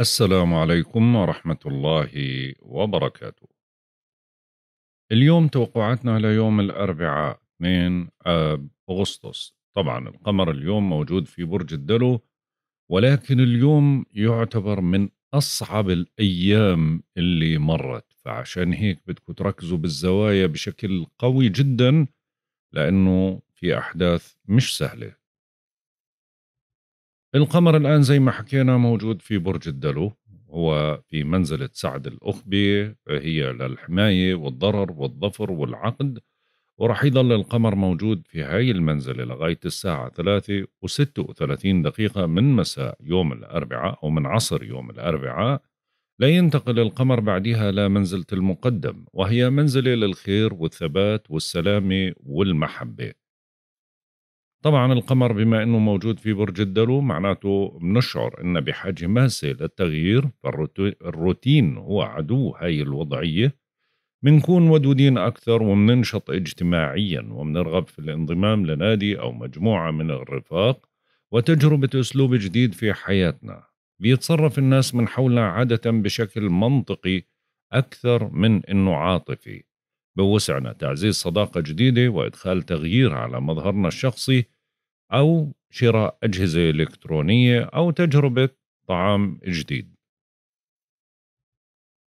السلام عليكم ورحمة الله وبركاته. اليوم توقعاتنا ليوم الأربعاء من آب أغسطس، طبعا القمر اليوم موجود في برج الدلو، ولكن اليوم يعتبر من أصعب الأيام اللي مرت، فعشان هيك بدكم تركزوا بالزوايا بشكل قوي جدا، لأنه في أحداث مش سهلة القمر الآن زي ما حكينا موجود في برج الدلو هو في منزلة سعد الأخبي هي للحماية والضرر والظفر والعقد ورح يظل القمر موجود في هاي المنزلة لغاية الساعة 3 و36 دقيقة من مساء يوم الأربعاء أو من عصر يوم الأربعاء لا ينتقل القمر بعدها لمنزلة المقدم وهي منزلة للخير والثبات والسلامة والمحبة طبعا القمر بما أنه موجود في برج الدلو معناته بنشعر أن بحاجة ماسة للتغيير فالروتين هو عدو هاي الوضعية بنكون ودودين أكثر ومننشط اجتماعيا ومنرغب في الانضمام لنادي أو مجموعة من الرفاق وتجربة أسلوب جديد في حياتنا بيتصرف الناس من حولنا عادة بشكل منطقي أكثر من أنه عاطفي بوسعنا تعزيز صداقة جديدة وإدخال تغيير على مظهرنا الشخصي أو شراء أجهزة إلكترونية أو تجربة طعام جديد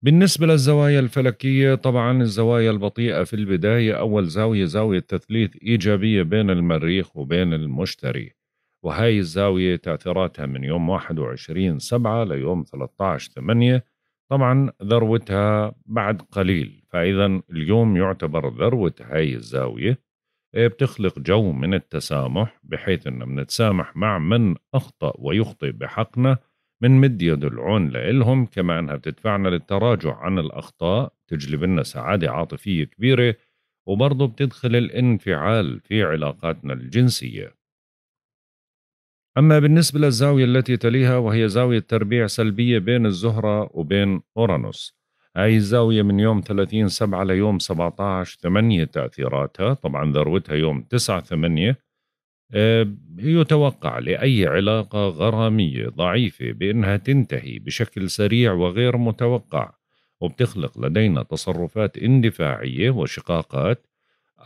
بالنسبة للزوايا الفلكية طبعا الزوايا البطيئة في البداية أول زاوية زاوية تثليث إيجابية بين المريخ وبين المشتري وهاي الزاوية تأثيراتها من يوم 21 7 ليوم 13 8 طبعا ذروتها بعد قليل فإذا اليوم يعتبر ذروة هاي الزاوية إيه، بتخلق جو من التسامح بحيث انه بنتسامح مع من اخطا ويخطئ بحقنا من مد يد العون لإلهم كما انها بتدفعنا للتراجع عن الاخطاء تجلب لنا سعاده عاطفيه كبيره وبرضه بتدخل الانفعال في علاقاتنا الجنسيه أما بالنسبة للزاوية التي تليها وهي زاوية تربيع سلبية بين الزهرة وبين أورانوس هاي الزاوية من يوم 30 سبعة ليوم 17 ثمانية تأثيراتها طبعا ذروتها يوم 9 ثمانية آه، يتوقع لأي علاقة غرامية ضعيفة بأنها تنتهي بشكل سريع وغير متوقع وبتخلق لدينا تصرفات اندفاعية وشقاقات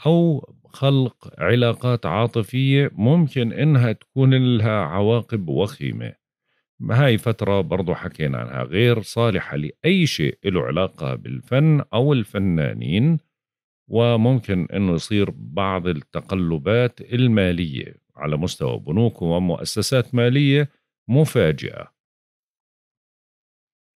أو خلق علاقات عاطفية ممكن إنها تكون لها عواقب وخيمة هاي فترة برضو حكينا عنها غير صالحة لأي شيء له علاقة بالفن أو الفنانين وممكن أنه يصير بعض التقلبات المالية على مستوى بنوك ومؤسسات مالية مفاجئة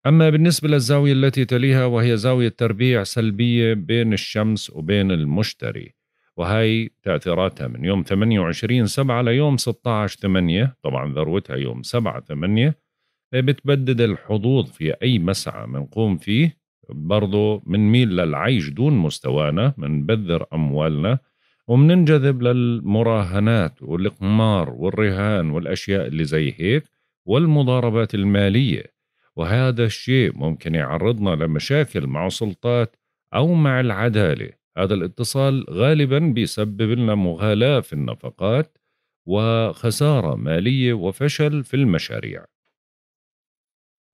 أما بالنسبة للزاوية التي تليها وهي زاوية تربيع سلبية بين الشمس وبين المشتري وهي تأثيراتها من يوم 28 7 ليوم 16 8 طبعا ذروتها يوم 7 8 بتبدد الحظوظ في أي مسعى منقوم فيه برضو ميل للعيش دون مستوانا منبذر أموالنا ومننجذب للمراهنات والقمار والرهان والأشياء اللي زي هيك والمضاربات المالية وهذا الشيء ممكن يعرضنا لمشاكل مع سلطات أو مع العدالة هذا الاتصال غالبا بيسبب لنا مغالاة في النفقات وخسارة مالية وفشل في المشاريع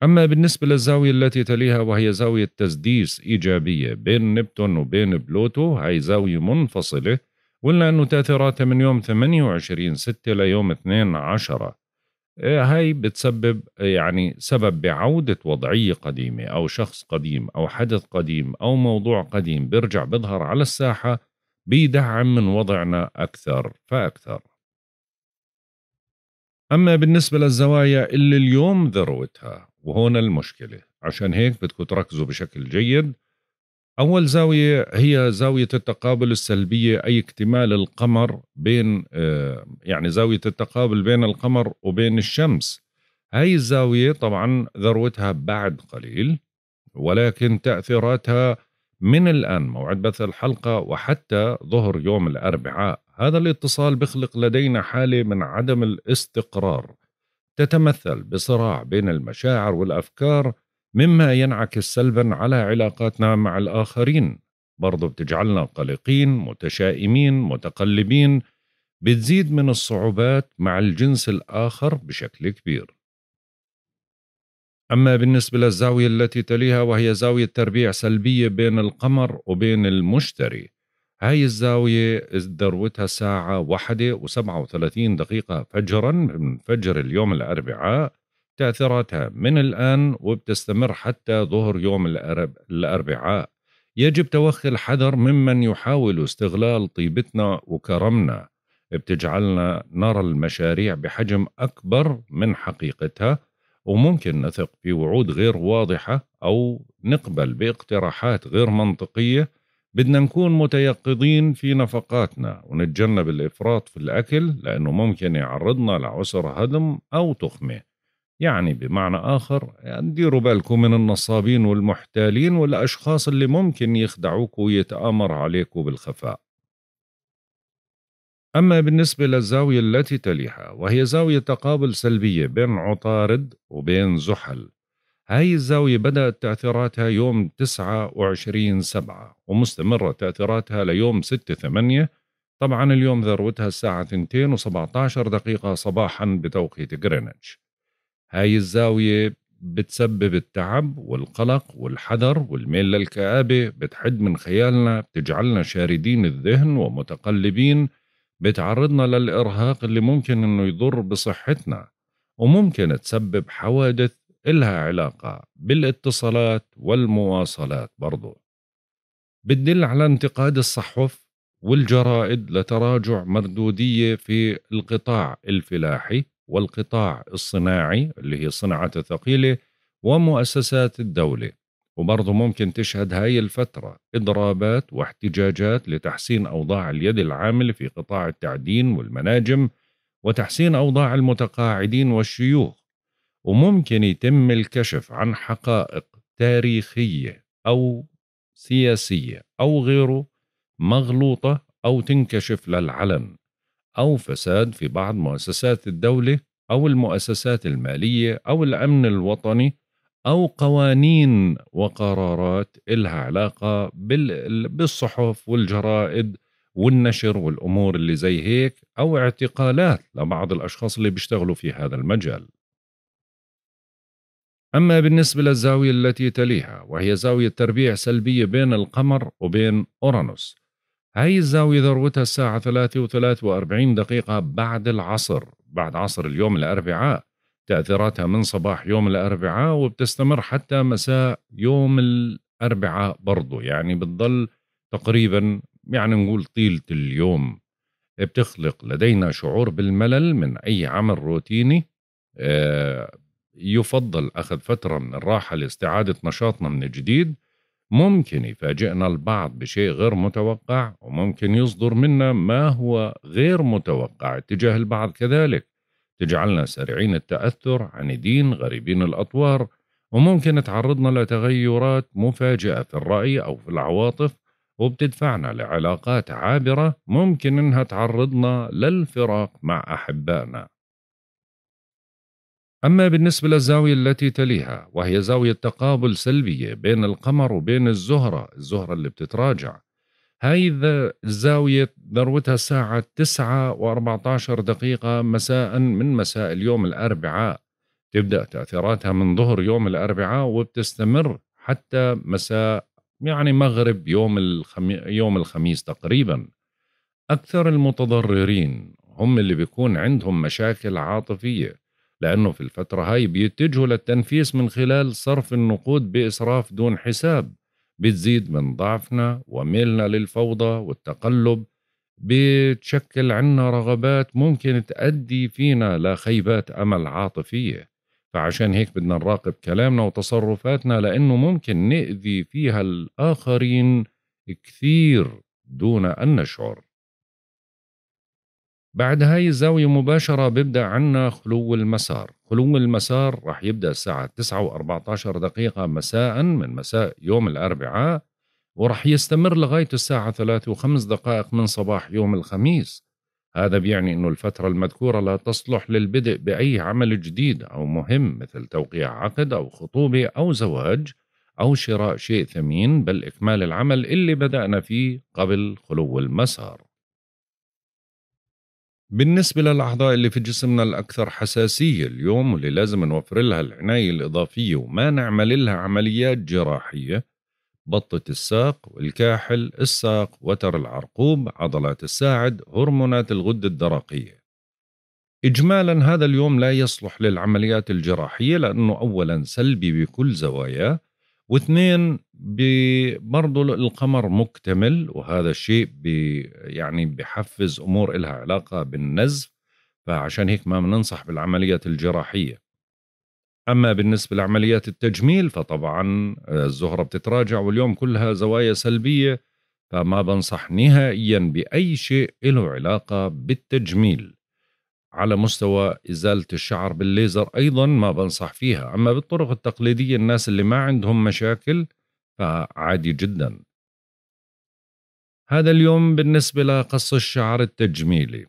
أما بالنسبة للزاوية التي تليها وهي زاوية تسديس إيجابية بين نبتون وبين بلوتو هاي زاوية منفصلة قلنا أنه تأثيراتها من يوم 28 6 ليوم 2 10 آه، هاي بتسبب آه، يعني سبب بعودة وضعية قديمة أو شخص قديم أو حدث قديم أو موضوع قديم بيرجع بيظهر على الساحة بيدعم من وضعنا أكثر فأكثر أما بالنسبة للزوايا اللي اليوم ذروتها وهون المشكلة عشان هيك بدكم تركزوا بشكل جيد أول زاوية هي زاوية التقابل السلبية أي اكتمال القمر بين آه، يعني زاوية التقابل بين القمر وبين الشمس هاي الزاوية طبعا ذروتها بعد قليل ولكن تأثيراتها من الآن موعد بث الحلقة وحتى ظهر يوم الأربعاء هذا الاتصال بخلق لدينا حالة من عدم الاستقرار تتمثل بصراع بين المشاعر والأفكار مما ينعكس سلبا على علاقاتنا مع الآخرين برضو بتجعلنا قلقين متشائمين متقلبين بتزيد من الصعوبات مع الجنس الآخر بشكل كبير أما بالنسبة للزاوية التي تليها وهي زاوية تربيع سلبية بين القمر وبين المشتري هاي الزاوية ذروتها الساعة واحدة وسبعة وثلاثين دقيقة فجرا من فجر اليوم الأربعاء تأثيراتها من الآن وبتستمر حتى ظهر يوم الأربعاء يجب توخي الحذر ممن يحاول استغلال طيبتنا وكرمنا بتجعلنا نرى المشاريع بحجم أكبر من حقيقتها وممكن نثق في وعود غير واضحة أو نقبل باقتراحات غير منطقية بدنا نكون متيقظين في نفقاتنا ونتجنب الإفراط في الأكل لأنه ممكن يعرضنا لعسر هضم أو تخمة يعني بمعنى آخر ديروا بالكم من النصابين والمحتالين والأشخاص اللي ممكن يخدعوك ويتآمر عليك بالخفاء أما بالنسبة للزاوية التي تليها وهي زاوية تقابل سلبية بين عطارد وبين زحل هاي الزاوية بدأت تأثيراتها يوم 29 سبعة ومستمرة تأثيراتها ليوم 6 8 طبعا اليوم ذروتها الساعة 2 و17 دقيقة صباحا بتوقيت غرينتش هاي الزاوية بتسبب التعب والقلق والحذر والميل للكآبة بتحد من خيالنا بتجعلنا شاردين الذهن ومتقلبين بتعرضنا للإرهاق اللي ممكن أنه يضر بصحتنا وممكن تسبب حوادث إلها علاقة بالاتصالات والمواصلات برضو بتدل على انتقاد الصحف والجرائد لتراجع مردودية في القطاع الفلاحي والقطاع الصناعي اللي هي صناعة الثقيلة ومؤسسات الدولة وبرضه ممكن تشهد هاي الفترة إضرابات واحتجاجات لتحسين أوضاع اليد العاملة في قطاع التعدين والمناجم وتحسين أوضاع المتقاعدين والشيوخ وممكن يتم الكشف عن حقائق تاريخية أو سياسية أو غيره مغلوطة أو تنكشف للعلن أو فساد في بعض مؤسسات الدولة أو المؤسسات المالية أو الأمن الوطني أو قوانين وقرارات إلها علاقة بالصحف والجرائد والنشر والأمور اللي زي هيك أو اعتقالات لبعض الأشخاص اللي بيشتغلوا في هذا المجال أما بالنسبة للزاوية التي تليها وهي زاوية تربيع سلبية بين القمر وبين أورانوس هاي الزاوية ذروتها الساعة 3 43 دقيقة بعد العصر بعد عصر اليوم الأربعاء تأثيراتها من صباح يوم الأربعاء وبتستمر حتى مساء يوم الأربعاء برضو يعني بتضل تقريبا يعني نقول طيلة اليوم بتخلق لدينا شعور بالملل من أي عمل روتيني آه، يفضل أخذ فترة من الراحة لاستعادة نشاطنا من جديد ممكن يفاجئنا البعض بشيء غير متوقع وممكن يصدر منا ما هو غير متوقع تجاه البعض كذلك تجعلنا سريعين التأثر عنيدين غريبين الأطوار وممكن تعرضنا لتغيرات مفاجئة في الرأي أو في العواطف وبتدفعنا لعلاقات عابرة ممكن إنها تعرضنا للفراق مع أحبائنا أما بالنسبة للزاوية التي تليها وهي زاوية تقابل سلبية بين القمر وبين الزهرة الزهرة اللي بتتراجع هاي الزاوية ذروتها الساعة 9 و14 دقيقة مساء من مساء اليوم الأربعاء تبدأ تأثيراتها من ظهر يوم الأربعاء وبتستمر حتى مساء يعني مغرب يوم, الخمي... يوم الخميس تقريبا أكثر المتضررين هم اللي بيكون عندهم مشاكل عاطفية لأنه في الفترة هاي بيتجهوا للتنفيس من خلال صرف النقود بإسراف دون حساب بتزيد من ضعفنا وميلنا للفوضى والتقلب بتشكل عنا رغبات ممكن تؤدي فينا لخيبات أمل عاطفية فعشان هيك بدنا نراقب كلامنا وتصرفاتنا لأنه ممكن نأذي فيها الآخرين كثير دون أن نشعر بعد هاي الزاوية مباشرة بيبدأ عنا خلو المسار خلو المسار رح يبدأ الساعة 9 و14 دقيقة مساء من مساء يوم الأربعاء ورح يستمر لغاية الساعة 3 وخمس دقائق من صباح يوم الخميس هذا بيعني أن الفترة المذكورة لا تصلح للبدء بأي عمل جديد أو مهم مثل توقيع عقد أو خطوبة أو زواج أو شراء شيء ثمين بل إكمال العمل اللي بدأنا فيه قبل خلو المسار بالنسبة للأعضاء اللي في جسمنا الأكثر حساسية اليوم واللي لازم نوفر لها العناية الإضافية وما نعمل لها عمليات جراحية بطة الساق والكاحل الساق وتر العرقوب عضلات الساعد هرمونات الغدة الدرقية إجمالا هذا اليوم لا يصلح للعمليات الجراحية لأنه أولا سلبي بكل زواياه واثنين برضو القمر مكتمل وهذا الشيء بي يعني بحفز امور لها علاقه بالنزف فعشان هيك ما بننصح بالعمليات الجراحيه اما بالنسبه لعمليات التجميل فطبعا آه، الزهره بتتراجع واليوم كلها زوايا سلبيه فما بنصح نهائيا باي شيء له علاقه بالتجميل على مستوى إزالة الشعر بالليزر أيضا ما بنصح فيها أما بالطرق التقليدية الناس اللي ما عندهم مشاكل فعادي جدا هذا اليوم بالنسبة لقص الشعر التجميلي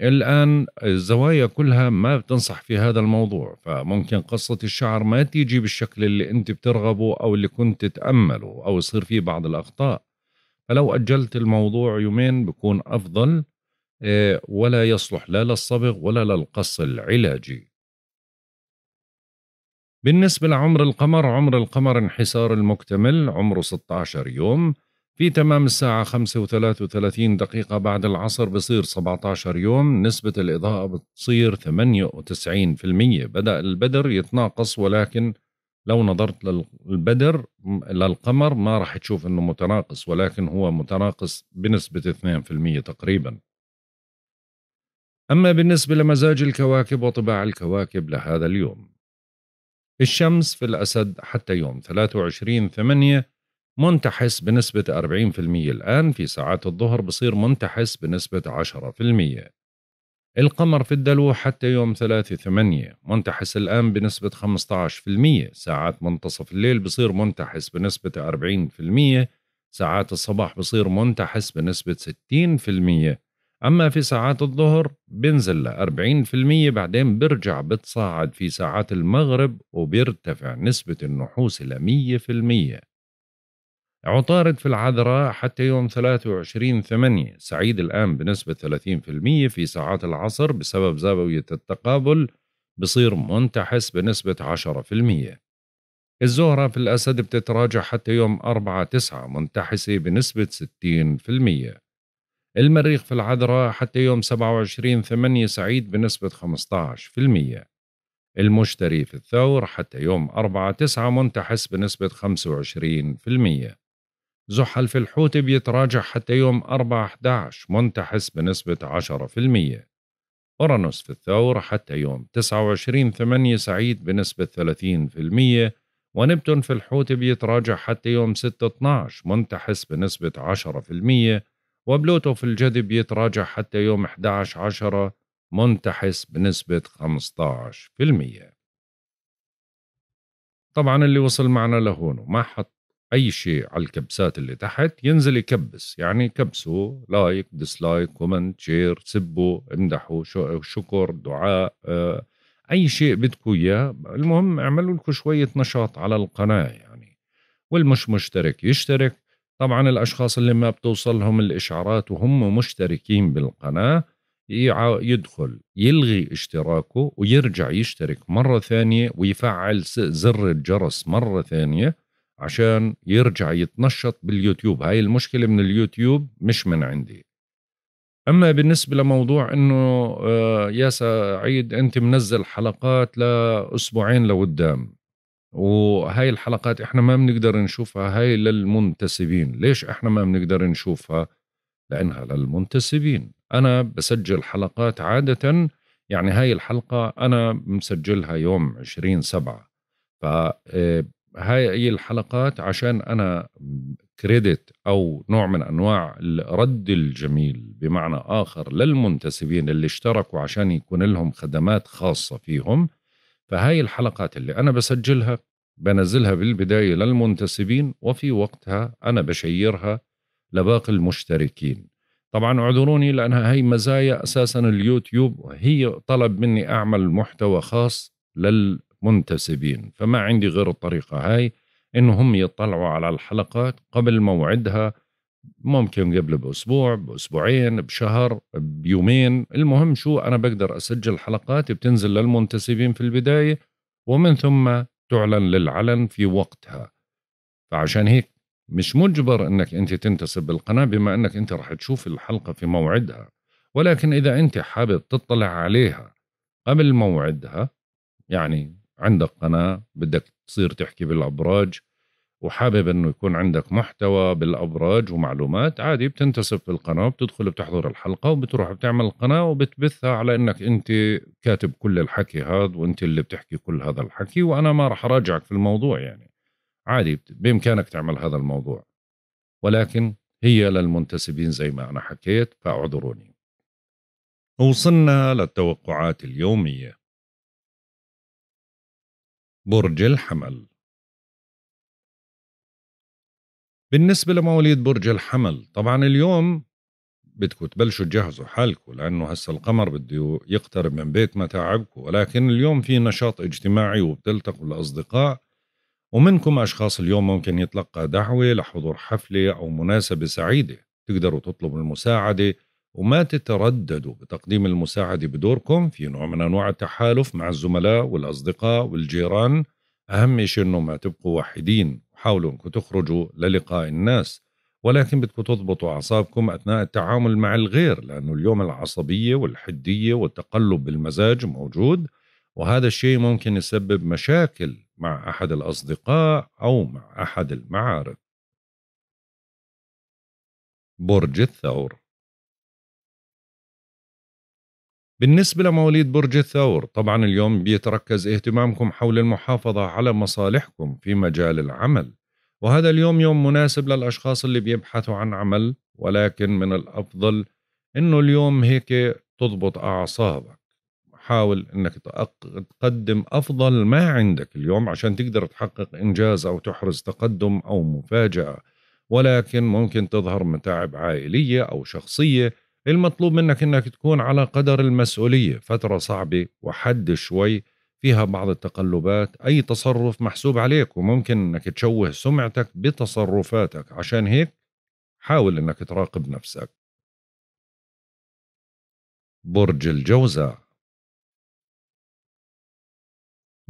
الآن الزوايا كلها ما بتنصح في هذا الموضوع فممكن قصة الشعر ما تيجي بالشكل اللي أنت بترغبه أو اللي كنت تتأمله أو يصير فيه بعض الأخطاء فلو أجلت الموضوع يومين بكون أفضل آه، ولا يصلح لا للصبغ ولا للقص العلاجي بالنسبة لعمر القمر عمر القمر انحسار المكتمل عمره 16 يوم في تمام الساعة 35 دقيقة بعد العصر بصير 17 يوم نسبة الإضاءة بتصير 98% بدأ البدر يتناقص ولكن لو نظرت للبدر للقمر ما راح تشوف أنه متناقص ولكن هو متناقص بنسبة 2% تقريباً أما بالنسبة لمزاج الكواكب وطباع الكواكب لهذا اليوم الشمس في الأسد حتى يوم 23 8 منتحس بنسبة 40% الآن في ساعات الظهر بصير منتحس بنسبة 10% القمر في الدلو حتى يوم 3 8 منتحس الآن بنسبة 15% ساعات منتصف الليل بصير منتحس بنسبة 40% ساعات الصباح بصير منتحس بنسبة 60% اما في ساعات الظهر بنزل لأربعين في المية بعدين برجع بتصاعد في ساعات المغرب وبيرتفع نسبة النحوس لمية في المية عطارد في العذراء حتى يوم 23 ثمانية سعيد الآن بنسبة 30% في ساعات العصر بسبب زاوية التقابل بصير منتحس بنسبة 10% الزهرة في الأسد بتتراجع حتى يوم 4 تسعة منتحسة بنسبة 60% المريخ في العذراء حتى يوم 27 8 سعيد بنسبة 15% المشتري في الثور حتى يوم 4 9 منتحس بنسبة 25% زحل في الحوت بيتراجع حتى يوم 4 11 منتحس بنسبة 10% أورانوس في الثور حتى يوم 29 8 سعيد بنسبة 30% ونبتون في الحوت بيتراجع حتى يوم 6 12 منتحس بنسبة 10% وبلوتو في الجذب يتراجع حتى يوم 11 عشرة منتحس بنسبة 15% طبعا اللي وصل معنا لهون وما حط أي شيء على الكبسات اللي تحت ينزل يكبس يعني كبسوا لايك ديسلايك كومنت شير سبوا امدحوا شكر دعاء آه، أي شيء بدكم إياه المهم اعملوا لكم شوية نشاط على القناة يعني والمش مشترك يشترك طبعا الأشخاص اللي ما بتوصلهم الإشعارات وهم مشتركين بالقناة يدخل يلغي اشتراكه ويرجع يشترك مرة ثانية ويفعل زر الجرس مرة ثانية عشان يرجع يتنشط باليوتيوب هاي المشكلة من اليوتيوب مش من عندي أما بالنسبة لموضوع أنه آه، يا سعيد أنت منزل حلقات لأسبوعين لقدام وهاي الحلقات احنا ما بنقدر نشوفها هاي للمنتسبين ليش احنا ما بنقدر نشوفها لانها للمنتسبين انا بسجل حلقات عاده يعني هاي الحلقة أنا مسجلها يوم 20 سبعة فهاي آه، الحلقات عشان أنا كريدت أو نوع من أنواع الرد الجميل بمعنى آخر للمنتسبين اللي اشتركوا عشان يكون لهم خدمات خاصة فيهم فهاي الحلقات اللي أنا بسجلها بنزلها بالبداية للمنتسبين وفي وقتها أنا بشيرها لباقي المشتركين طبعا اعذروني لأنها هي مزايا أساسا اليوتيوب هي طلب مني أعمل محتوى خاص للمنتسبين فما عندي غير الطريقة هاي إنهم يطلعوا على الحلقات قبل موعدها ممكن قبل باسبوع باسبوعين بشهر بيومين المهم شو انا بقدر اسجل حلقات بتنزل للمنتسبين في البدايه ومن ثم تعلن للعلن في وقتها فعشان هيك مش مجبر انك انت تنتسب بالقناه بما انك انت رح تشوف الحلقه في موعدها ولكن اذا انت حابب تطلع عليها قبل موعدها يعني عندك قناه بدك تصير تحكي بالابراج وحابب انه يكون عندك محتوى بالابراج ومعلومات عادي بتنتسب في القناه بتدخل بتحضر الحلقه وبتروح بتعمل القناه وبتبثها على انك انت كاتب كل الحكي هذا وانت اللي بتحكي كل هذا الحكي وانا ما راح اراجعك في الموضوع يعني عادي بامكانك تعمل هذا الموضوع ولكن هي للمنتسبين زي ما انا حكيت فاعذروني وصلنا للتوقعات اليوميه برج الحمل بالنسبة لمواليد برج الحمل طبعا اليوم بدكم تبلشوا تجهزوا حالكم لأنه هسا القمر بده يقترب من بيت متاعبكم ولكن اليوم في نشاط اجتماعي وبتلتقوا الأصدقاء ومنكم أشخاص اليوم ممكن يتلقى دعوة لحضور حفلة أو مناسبة سعيدة تقدروا تطلبوا المساعدة وما تترددوا بتقديم المساعدة بدوركم في نوع من أنواع التحالف مع الزملاء والأصدقاء والجيران أهم شيء أنه ما تبقوا وحيدين حاولوا انكم تخرجوا للقاء الناس ولكن بدكم تضبطوا اعصابكم اثناء التعامل مع الغير لانه اليوم العصبيه والحديه والتقلب بالمزاج موجود وهذا الشيء ممكن يسبب مشاكل مع احد الاصدقاء او مع احد المعارف برج الثور بالنسبة لمواليد برج الثور طبعا اليوم بيتركز اهتمامكم حول المحافظة على مصالحكم في مجال العمل وهذا اليوم يوم مناسب للأشخاص اللي بيبحثوا عن عمل ولكن من الأفضل أنه اليوم هيك تضبط أعصابك حاول أنك تقدم أفضل ما عندك اليوم عشان تقدر تحقق إنجاز أو تحرز تقدم أو مفاجأة ولكن ممكن تظهر متاعب عائلية أو شخصية المطلوب منك انك تكون على قدر المسؤوليه فتره صعبه وحد شوي فيها بعض التقلبات اي تصرف محسوب عليك وممكن انك تشوه سمعتك بتصرفاتك عشان هيك حاول انك تراقب نفسك برج الجوزاء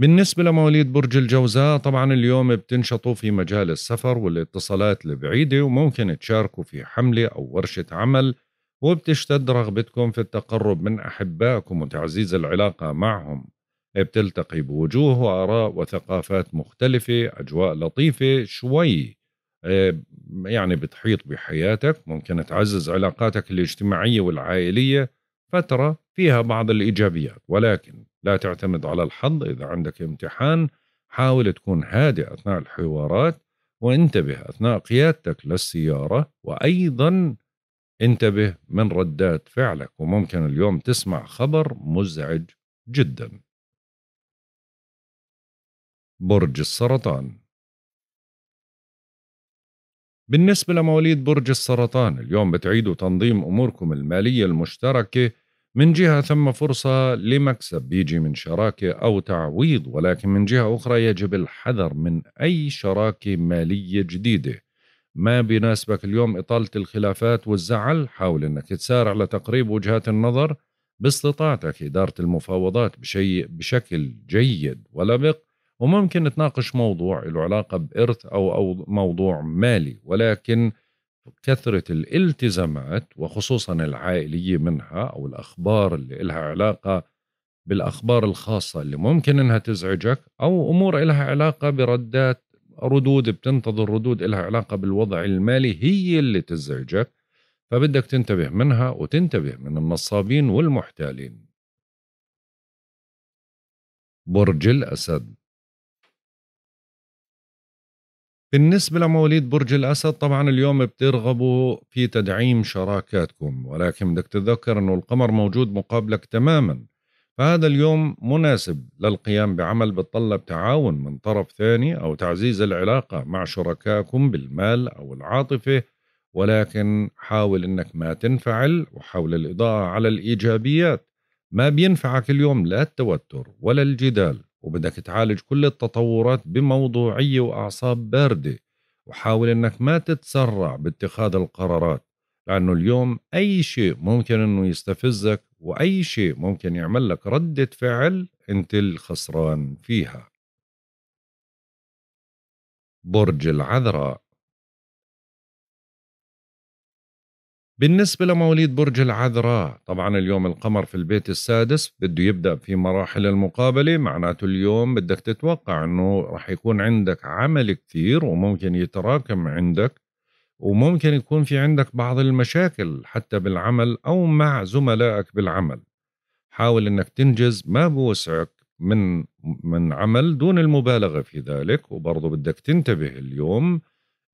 بالنسبة لمواليد برج الجوزاء طبعا اليوم بتنشطوا في مجال السفر والاتصالات البعيدة وممكن تشاركوا في حملة أو ورشة عمل وبتشتد رغبتكم في التقرب من أحبائكم وتعزيز العلاقة معهم بتلتقي بوجوه وآراء وثقافات مختلفة أجواء لطيفة شوي آه، يعني بتحيط بحياتك ممكن تعزز علاقاتك الاجتماعية والعائلية فترة فيها بعض الإيجابيات ولكن لا تعتمد على الحظ إذا عندك امتحان حاول تكون هادئ أثناء الحوارات وانتبه أثناء قيادتك للسيارة وأيضا انتبه من ردات فعلك وممكن اليوم تسمع خبر مزعج جدا برج السرطان بالنسبة لمواليد برج السرطان اليوم بتعيدوا تنظيم أموركم المالية المشتركة من جهة ثم فرصة لمكسب بيجي من شراكة أو تعويض ولكن من جهة أخرى يجب الحذر من أي شراكة مالية جديدة ما بيناسبك اليوم إطالة الخلافات والزعل حاول أنك تسارع لتقريب وجهات النظر باستطاعتك إدارة المفاوضات بشيء بشكل جيد ولبق وممكن تناقش موضوع له علاقة بإرث أو, أو موضوع مالي ولكن كثرة الالتزامات وخصوصا العائلية منها أو الأخبار اللي إلها علاقة بالأخبار الخاصة اللي ممكن إنها تزعجك أو أمور إلها علاقة بردات ردود بتنتظر ردود إلها علاقة بالوضع المالي هي اللي تزعجك فبدك تنتبه منها وتنتبه من النصابين والمحتالين برج الأسد بالنسبة لمواليد برج الأسد طبعا اليوم بترغبوا في تدعيم شراكاتكم ولكن بدك تتذكر أنه القمر موجود مقابلك تماما فهذا اليوم مناسب للقيام بعمل بتطلب تعاون من طرف ثاني أو تعزيز العلاقة مع شركائكم بالمال أو العاطفة ولكن حاول أنك ما تنفعل وحاول الإضاءة على الإيجابيات ما بينفعك اليوم لا التوتر ولا الجدال وبدك تعالج كل التطورات بموضوعية وأعصاب باردة وحاول أنك ما تتسرع باتخاذ القرارات لأنه اليوم أي شيء ممكن أنه يستفزك وأي شيء ممكن يعمل لك ردة فعل أنت الخسران فيها برج العذراء بالنسبة لمواليد برج العذراء طبعا اليوم القمر في البيت السادس بده يبدأ في مراحل المقابلة معناته اليوم بدك تتوقع أنه راح يكون عندك عمل كثير وممكن يتراكم عندك وممكن يكون في عندك بعض المشاكل حتى بالعمل أو مع زملائك بالعمل حاول أنك تنجز ما بوسعك من من عمل دون المبالغة في ذلك وبرضه بدك تنتبه اليوم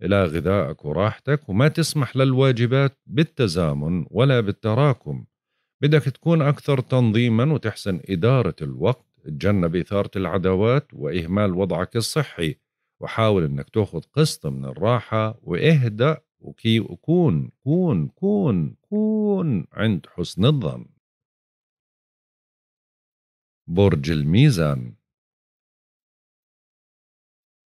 إلى غذائك وراحتك وما تسمح للواجبات بالتزامن ولا بالتراكم بدك تكون أكثر تنظيما وتحسن إدارة الوقت تجنب إثارة العداوات وإهمال وضعك الصحي وحاول انك تاخذ قسط من الراحه واهدأ وكي وكون كون كون كون عند حسن الظن برج الميزان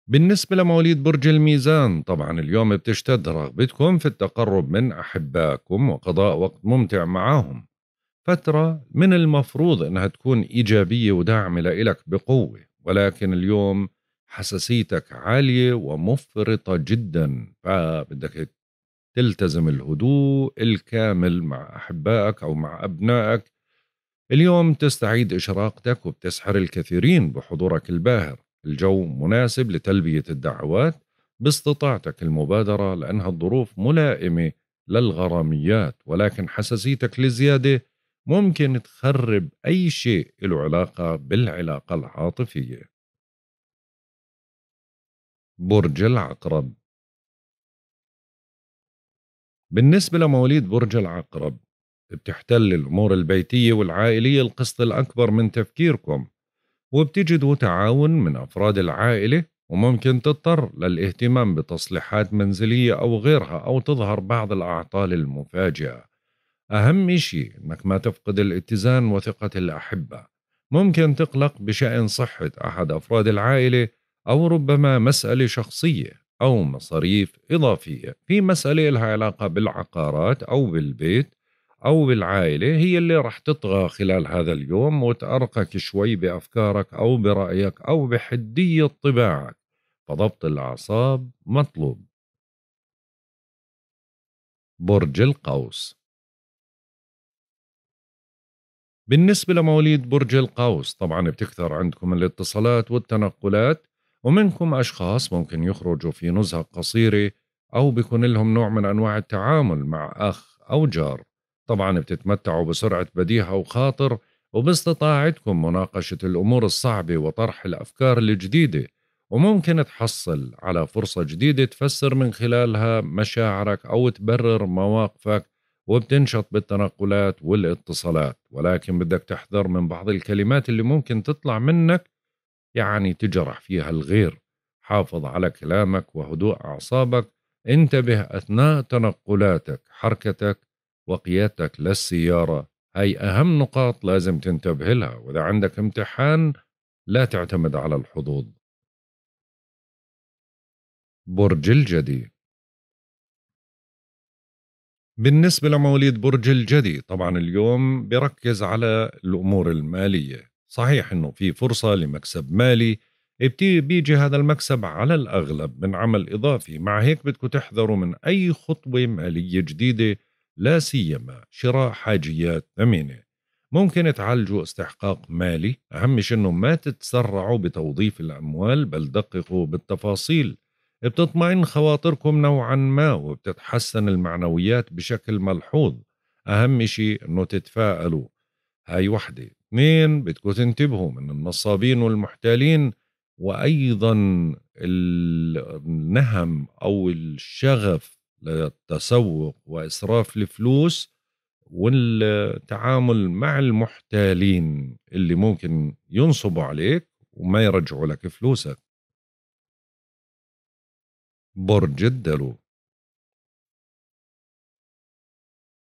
بالنسبة لمواليد برج الميزان طبعا اليوم بتشتد رغبتكم في التقرب من أحبائكم وقضاء وقت ممتع معهم فترة من المفروض أنها تكون إيجابية وداعمة لإلك بقوة ولكن اليوم حساسيتك عالية ومفرطة جدا فبدك تلتزم الهدوء الكامل مع أحبائك أو مع أبنائك اليوم تستعيد إشراقتك وبتسحر الكثيرين بحضورك الباهر الجو مناسب لتلبية الدعوات باستطاعتك المبادرة لأنها الظروف ملائمة للغراميات ولكن حساسيتك للزيادة ممكن تخرب أي شيء له علاقة بالعلاقة العاطفية برج العقرب بالنسبة لمواليد برج العقرب بتحتل الأمور البيتية والعائلية القسط الأكبر من تفكيركم وبتجدوا تعاون من أفراد العائلة وممكن تضطر للاهتمام بتصليحات منزلية أو غيرها أو تظهر بعض الأعطال المفاجئة أهم شيء أنك ما تفقد الاتزان وثقة الأحبة ممكن تقلق بشأن صحة أحد أفراد العائلة أو ربما مسألة شخصية أو مصاريف إضافية في مسألة لها علاقة بالعقارات أو بالبيت أو بالعائلة هي اللي رح تطغى خلال هذا اليوم وتأرقك شوي بأفكارك أو برأيك أو بحدية طباعك فضبط الأعصاب مطلوب برج القوس بالنسبة لمواليد برج القوس طبعا بتكثر عندكم الاتصالات والتنقلات ومنكم أشخاص ممكن يخرجوا في نزهة قصيرة أو بيكون لهم نوع من أنواع التعامل مع أخ أو جار طبعا بتتمتعوا بسرعة بديهة وخاطر وباستطاعتكم مناقشة الأمور الصعبة وطرح الأفكار الجديدة وممكن تحصل على فرصة جديدة تفسر من خلالها مشاعرك أو تبرر مواقفك وبتنشط بالتنقلات والاتصالات ولكن بدك تحذر من بعض الكلمات اللي ممكن تطلع منك يعني تجرح فيها الغير حافظ على كلامك وهدوء أعصابك انتبه أثناء تنقلاتك حركتك وقيادتك للسيارة هاي أهم نقاط لازم تنتبه لها وإذا عندك امتحان لا تعتمد على الحظوظ برج الجدي بالنسبة لمواليد برج الجدي طبعا اليوم بركز على الأمور المالية صحيح أنه في فرصة لمكسب مالي بيجي هذا المكسب على الأغلب من عمل إضافي مع هيك بدكم تحذروا من أي خطوة مالية جديدة لا سيما شراء حاجيات ثمينة ممكن تعالجوا استحقاق مالي أهم شيء أنه ما تتسرعوا بتوظيف الأموال بل دققوا بالتفاصيل بتطمئن خواطركم نوعا ما وبتتحسن المعنويات بشكل ملحوظ أهم شيء أنه تتفائلوا هاي وحدة اثنين بدكم تنتبهوا من النصابين والمحتالين وايضا النهم او الشغف للتسوق واسراف الفلوس والتعامل مع المحتالين اللي ممكن ينصبوا عليك وما يرجعوا لك فلوسك برج الدلو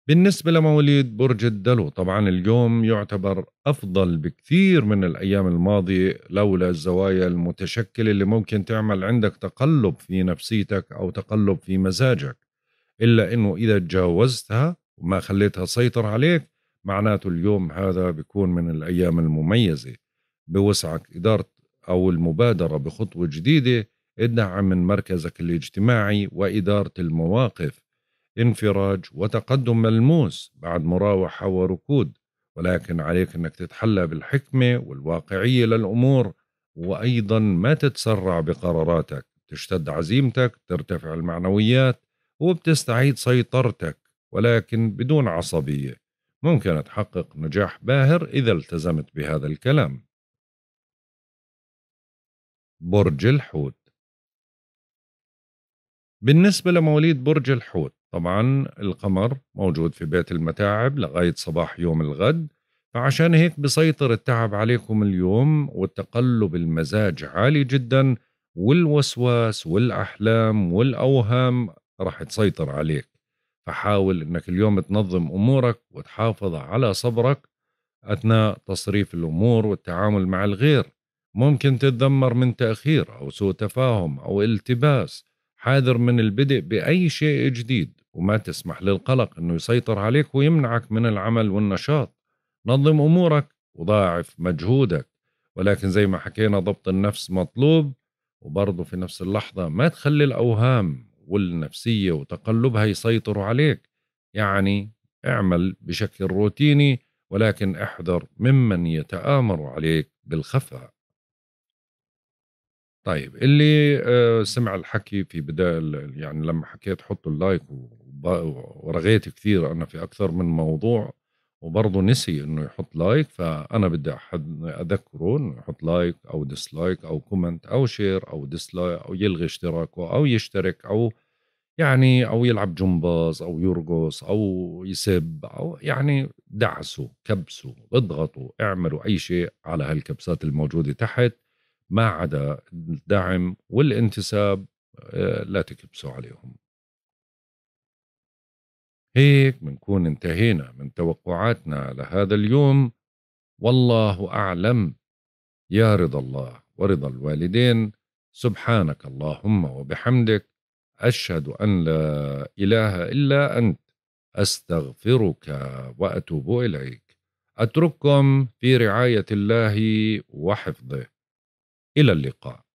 بالنسبة لمواليد برج الدلو طبعا اليوم يعتبر أفضل بكثير من الأيام الماضية لولا الزوايا المتشكلة اللي ممكن تعمل عندك تقلب في نفسيتك أو تقلب في مزاجك إلا أنه إذا تجاوزتها وما خليتها تسيطر عليك معناته اليوم هذا بيكون من الأيام المميزة بوسعك إدارة أو المبادرة بخطوة جديدة ادعم من مركزك الاجتماعي وإدارة المواقف انفراج وتقدم ملموس بعد مراوحة وركود ولكن عليك أنك تتحلى بالحكمة والواقعية للأمور وأيضا ما تتسرع بقراراتك تشتد عزيمتك ترتفع المعنويات وبتستعيد سيطرتك ولكن بدون عصبية ممكن تحقق نجاح باهر إذا التزمت بهذا الكلام برج الحوت بالنسبة لمواليد برج الحوت طبعا القمر موجود في بيت المتاعب لغاية صباح يوم الغد فعشان هيك بسيطر التعب عليكم اليوم والتقلب المزاج عالي جدا والوسواس والأحلام والأوهام راح تسيطر عليك فحاول انك اليوم تنظم امورك وتحافظ على صبرك اثناء تصريف الامور والتعامل مع الغير ممكن تتذمر من تاخير او سوء تفاهم او التباس حاذر من البدء باي شيء جديد وما تسمح للقلق انه يسيطر عليك ويمنعك من العمل والنشاط نظم امورك وضاعف مجهودك ولكن زي ما حكينا ضبط النفس مطلوب وبرضه في نفس اللحظه ما تخلي الاوهام والنفسيه وتقلبها يسيطروا عليك يعني اعمل بشكل روتيني ولكن احذر ممن يتآمر عليك بالخفاء طيب اللي آه، سمع الحكي في بدايه يعني لما حكيت حطوا اللايك ورغيت كثير انا في اكثر من موضوع وبرضه نسي انه يحط لايك فانا بدي احد اذكره انه يحط لايك او ديسلايك او كومنت او شير او ديسلايك او يلغي اشتراكه او يشترك او يعني او يلعب جمباز او يرقص او يسب او يعني دعسوا كبسوا اضغطوا اعملوا اي شيء على هالكبسات الموجوده تحت ما عدا الدعم والانتساب آه، لا تكبسوا عليهم هيك بنكون انتهينا من توقعاتنا لهذا اليوم والله أعلم يا رضا الله ورضا الوالدين سبحانك اللهم وبحمدك أشهد أن لا إله إلا أنت أستغفرك وأتوب إليك أترككم في رعاية الله وحفظه إلى اللقاء